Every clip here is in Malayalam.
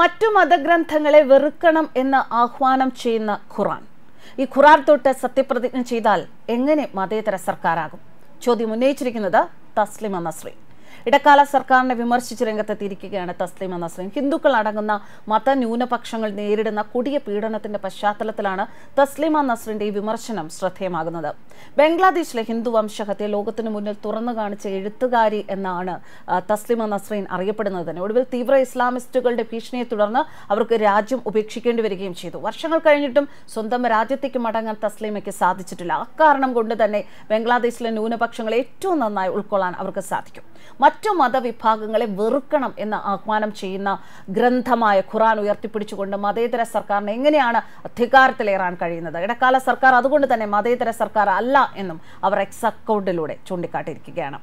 മറ്റു മതഗ്രന്ഥങ്ങളെ വെറുക്കണം എന്ന് ആഹ്വാനം ചെയ്യുന്ന ഖുറാൻ ഈ ഖുറാൻ തൊട്ട് സത്യപ്രതിജ്ഞ ചെയ്താൽ എങ്ങനെ മതേതര സർക്കാരാകും ചോദ്യം ഉന്നയിച്ചിരിക്കുന്നത് തസ്ലിമ നസ്രി ഇടക്കാല സർക്കാരിനെ വിമർശിച്ച് രംഗത്തെത്തിയിരിക്കുകയാണ് തസ്ലീമ നസ്രീൻ ഹിന്ദുക്കൾ അടങ്ങുന്ന മത ന്യൂനപക്ഷങ്ങൾ നേരിടുന്ന കൊടിയ പീഡനത്തിന്റെ പശ്ചാത്തലത്തിലാണ് തസ്ലിമ നസ്രീന്റെ ഈ വിമർശനം ശ്രദ്ധേയമാകുന്നത് ബംഗ്ലാദേശിലെ ഹിന്ദു വംശഹത്യ ലോകത്തിന് മുന്നിൽ തുറന്നു കാണിച്ച എഴുത്തുകാരി എന്നാണ് തസ്ലിമ നസ്രീൻ അറിയപ്പെടുന്നത് ഒടുവിൽ തീവ്ര ഇസ്ലാമിസ്റ്റുകളുടെ ഭീഷണിയെ തുടർന്ന് അവർക്ക് രാജ്യം ഉപേക്ഷിക്കേണ്ടി വരികയും ചെയ്തു വർഷങ്ങൾ കഴിഞ്ഞിട്ടും സ്വന്തം രാജ്യത്തേക്ക് മടങ്ങാൻ തസ്ലീമയ്ക്ക് സാധിച്ചിട്ടില്ല അക്കാരണം കൊണ്ട് തന്നെ ബംഗ്ലാദേശിലെ ന്യൂനപക്ഷങ്ങളെ ഏറ്റവും നന്നായി ഉൾക്കൊള്ളാൻ അവർക്ക് സാധിക്കും മറ്റു മതവിഭാഗങ്ങളെ വെറുക്കണം എന്ന് ആഹ്വാനം ചെയ്യുന്ന ഗ്രന്ഥമായ ഖുറാൻ ഉയർത്തിപ്പിടിച്ചുകൊണ്ട് മതേതര സർക്കാരിന് എങ്ങനെയാണ് അധികാരത്തിലേറാൻ കഴിയുന്നത് ഇടക്കാല സർക്കാർ അതുകൊണ്ട് തന്നെ മതേതര സർക്കാർ അല്ല എന്നും അവർ എക്സ് അക്കൗണ്ടിലൂടെ ചൂണ്ടിക്കാട്ടിയിരിക്കുകയാണ്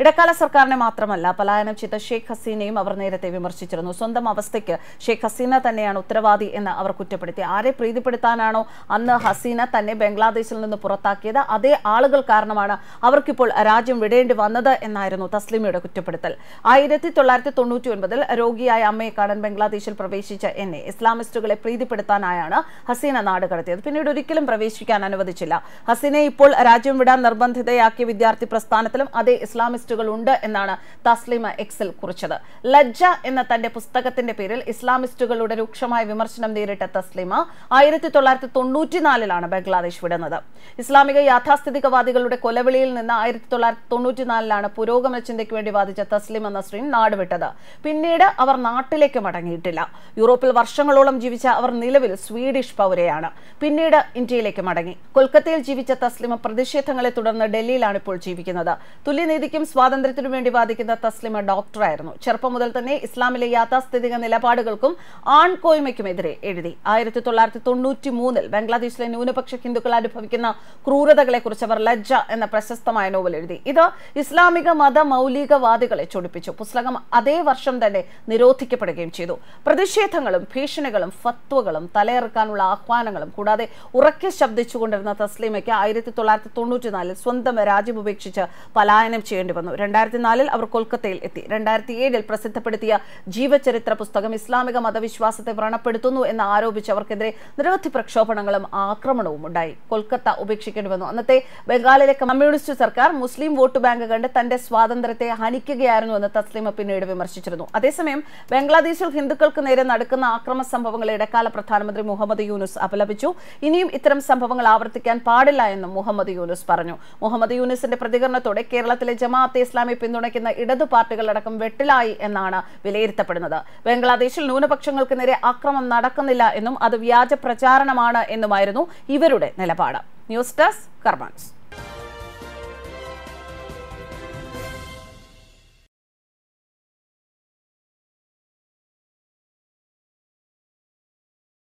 ഇടക്കാല സർക്കാരിനെ മാത്രമല്ല പലായനം ചെയ്ത ഷെയ്ഖ് ഹസീനയും അവർ നേരത്തെ വിമർശിച്ചിരുന്നു സ്വന്തം അവസ്ഥയ്ക്ക് ഷെയ്ഖ് ഹസീന തന്നെയാണ് ഉത്തരവാദി എന്ന് അവർ കുറ്റപ്പെടുത്തി ആരെ പ്രീതിപ്പെടുത്താനാണോ അന്ന് ഹസീന തന്നെ ബംഗ്ലാദേശിൽ നിന്ന് പുറത്താക്കിയത് അതേ ആളുകൾ കാരണമാണ് അവർക്കിപ്പോൾ രാജ്യം വിടേണ്ടി വന്നത് എന്നായിരുന്നു തസ്ലിമയുടെ കുറ്റപ്പെടുത്തൽ ആയിരത്തി തൊള്ളായിരത്തി തൊണ്ണൂറ്റി ഒൻപതിൽ രോഗിയായ അമ്മയെ കാണാൻ ബംഗ്ലാദേശിൽ പ്രവേശിച്ച എന്നെ ഇസ്ലാമിസ്റ്റുകളെ പ്രീതിപ്പെടുത്താനായാണ് ഹസീന നാട് കടത്തിയത് പിന്നീട് ഒരിക്കലും പ്രവേശിക്കാൻ അനുവദിച്ചില്ല ഹസീനെ ഇപ്പോൾ രാജ്യം വിടാൻ നിർബന്ധിതയാക്കിയ വിദ്യാർത്ഥി പ്രസ്ഥാനത്തിലും അതേ ഇസ്ലാം ഇസ്ലാമിസ്റ്റുകൾ ഉണ്ട് എന്നാണ് തസ്ലിമ എക്സിൽ കുറിച്ചത് ലജ്ജ എന്ന തന്റെ പുസ്തകത്തിന്റെ പേരിൽ ഇസ്ലാമിസ്റ്റുകളുടെ രൂക്ഷമായ വിമർശനം നേരിട്ട തസ്ലിമ ആയിരത്തി തൊള്ളായിരത്തി തൊണ്ണൂറ്റിനാലിലാണ് ബംഗ്ലാദേശ് വിടുന്നത് ഇസ്ലാമിക യാഥാസ്ഥിതികവാദികളുടെ കൊലവിളിയിൽ നിന്ന് ആയിരത്തി തൊള്ളായിരത്തി തൊണ്ണൂറ്റിനാലിലാണ് പുരോഗമന ചിന്തയ്ക്ക് വേണ്ടി വാദിച്ച തസ്ലിമ സ്ത്രീ നാടുവിട്ടത് പിന്നീട് അവർ നാട്ടിലേക്ക് മടങ്ങിയിട്ടില്ല യൂറോപ്പിൽ വർഷങ്ങളോളം ജീവിച്ച അവർ നിലവിൽ സ്വീഡിഷ് പൗരയാണ് പിന്നീട് ഇന്ത്യയിലേക്ക് മടങ്ങി കൊൽക്കത്തയിൽ ജീവിച്ച തസ്ലിമ പ്രതിഷേധങ്ങളെ തുടർന്ന് ഡൽഹിയിലാണ് ഇപ്പോൾ ജീവിക്കുന്നത് തുല്യനീതിക്ക് നീതിക്കും സ്വാതന്ത്ര്യത്തിനും വേണ്ടി വാദിക്കുന്ന തസ്ലിമ ഡോക്ടറായിരുന്നു ചെറുപ്പം മുതൽ തന്നെ ഇസ്ലാമിലെ യാഥാസ്ഥിതിക നിലപാടുകൾക്കും ആൺകോയ്മയ്ക്കുമെതിരെ എഴുതി ആയിരത്തി തൊള്ളായിരത്തി തൊണ്ണൂറ്റി മൂന്നിൽ ബംഗ്ലാദേശിലെ ന്യൂനപക്ഷ ഹിന്ദുക്കൾ അനുഭവിക്കുന്ന ക്രൂരതകളെക്കുറിച്ച് അവർ ലജ്ജ എന്ന പ്രശസ്തമായ നോവൽ എഴുതി ഇത് ഇസ്ലാമിക മത മൗലികവാദികളെ ചൊടിപ്പിച്ചു പുസ്തകം അതേ വർഷം തന്നെ നിരോധിക്കപ്പെടുകയും ചെയ്തു പ്രതിഷേധങ്ങളും ഭീഷണികളും ഫത്വകളും തലയിറക്കാനുള്ള ആഹ്വാനങ്ങളും കൂടാതെ ഉറക്കെ ശബ്ദിച്ചുകൊണ്ടിരുന്ന തസ്ലീമയ്ക്ക് ആയിരത്തി തൊള്ളായിരത്തി തൊണ്ണൂറ്റിനാലിൽ സ്വന്തം രാജ്യം ഉപേക്ഷിച്ച് പലായനം ചെയ്യേണ്ടി ചെയ്യേണ്ടി വന്നു രണ്ടായിരത്തി നാലിൽ അവർ കൊൽക്കത്തയിൽ എത്തി രണ്ടായിരത്തി ഏഴിൽ പ്രസിദ്ധപ്പെടുത്തിയ ജീവചരിത്ര പുസ്തകം ഇസ്ലാമിക മതവിശ്വാസത്തെ വ്രണപ്പെടുത്തുന്നു എന്ന് ആരോപിച്ച് അവർക്കെതിരെ നിരവധി പ്രക്ഷോഭണങ്ങളും ആക്രമണവും ഉണ്ടായി കൊൽക്കത്ത ഉപേക്ഷിക്കേണ്ടി വന്നു അന്നത്തെ ബംഗാളിലെ കമ്മ്യൂണിസ്റ്റ് സർക്കാർ മുസ്ലിം വോട്ട് ബാങ്ക് കണ്ട് തന്റെ സ്വാതന്ത്ര്യത്തെ ഹനിക്കുകയായിരുന്നു എന്ന് തസ്ലീമ പിന്നീട് വിമർശിച്ചിരുന്നു അതേസമയം ബംഗ്ലാദേശിൽ ഹിന്ദുക്കൾക്ക് നേരെ നടക്കുന്ന ആക്രമ സംഭവങ്ങളെ ഇടക്കാല പ്രധാനമന്ത്രി മുഹമ്മദ് യൂനുസ് അപലപിച്ചു ഇനിയും ഇത്തരം സംഭവങ്ങൾ ആവർത്തിക്കാൻ പാടില്ല എന്നും മുഹമ്മദ് യൂനുസ് പറഞ്ഞു മുഹമ്മദ് യൂനുസിന്റെ പ്രതികരണത്തോടെ കേരളത്തിലെ ജമാ ജമാഅത്തെ ഇസ്ലാമി പിന്തുണയ്ക്കുന്ന ഇടതു പാർട്ടികളടക്കം വെട്ടിലായി എന്നാണ് വിലയിരുത്തപ്പെടുന്നത് ബംഗ്ലാദേശിൽ ന്യൂനപക്ഷങ്ങൾക്ക് നേരെ അക്രമം നടക്കുന്നില്ല എന്നും അത് വ്യാജ പ്രചാരണമാണ് എന്നുമായിരുന്നു ഇവരുടെ നിലപാട് ന്യൂസ് ഡെസ്ക് കർമാൻസ്